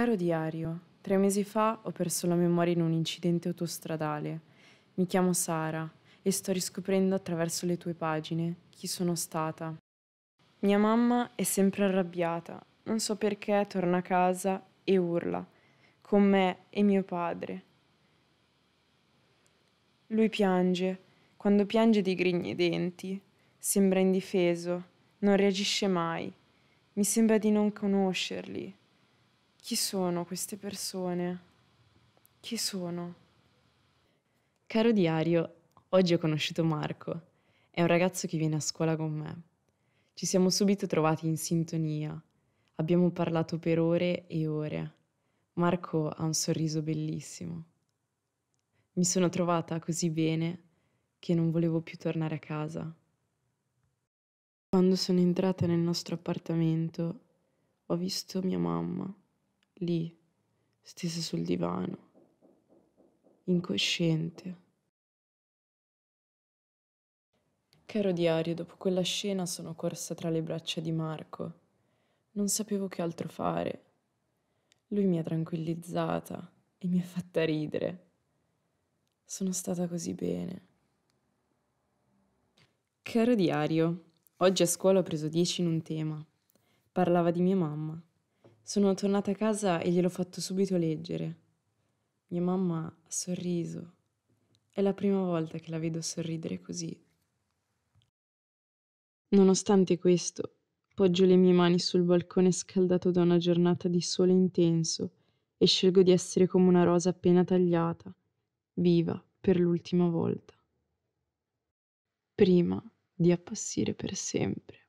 Caro diario, tre mesi fa ho perso la memoria in un incidente autostradale. Mi chiamo Sara e sto riscoprendo attraverso le tue pagine chi sono stata. Mia mamma è sempre arrabbiata, non so perché torna a casa e urla, con me e mio padre. Lui piange, quando piange digrigna i denti, sembra indifeso, non reagisce mai, mi sembra di non conoscerli. Chi sono queste persone? Chi sono? Caro diario, oggi ho conosciuto Marco. È un ragazzo che viene a scuola con me. Ci siamo subito trovati in sintonia. Abbiamo parlato per ore e ore. Marco ha un sorriso bellissimo. Mi sono trovata così bene che non volevo più tornare a casa. Quando sono entrata nel nostro appartamento ho visto mia mamma lì, stesa sul divano, incosciente. Caro diario, dopo quella scena sono corsa tra le braccia di Marco. Non sapevo che altro fare. Lui mi ha tranquillizzata e mi ha fatta ridere. Sono stata così bene. Caro diario, oggi a scuola ho preso 10 in un tema. Parlava di mia mamma. Sono tornata a casa e gliel'ho fatto subito leggere. Mia mamma ha sorriso. È la prima volta che la vedo sorridere così. Nonostante questo, poggio le mie mani sul balcone scaldato da una giornata di sole intenso e scelgo di essere come una rosa appena tagliata, viva per l'ultima volta, prima di appassire per sempre.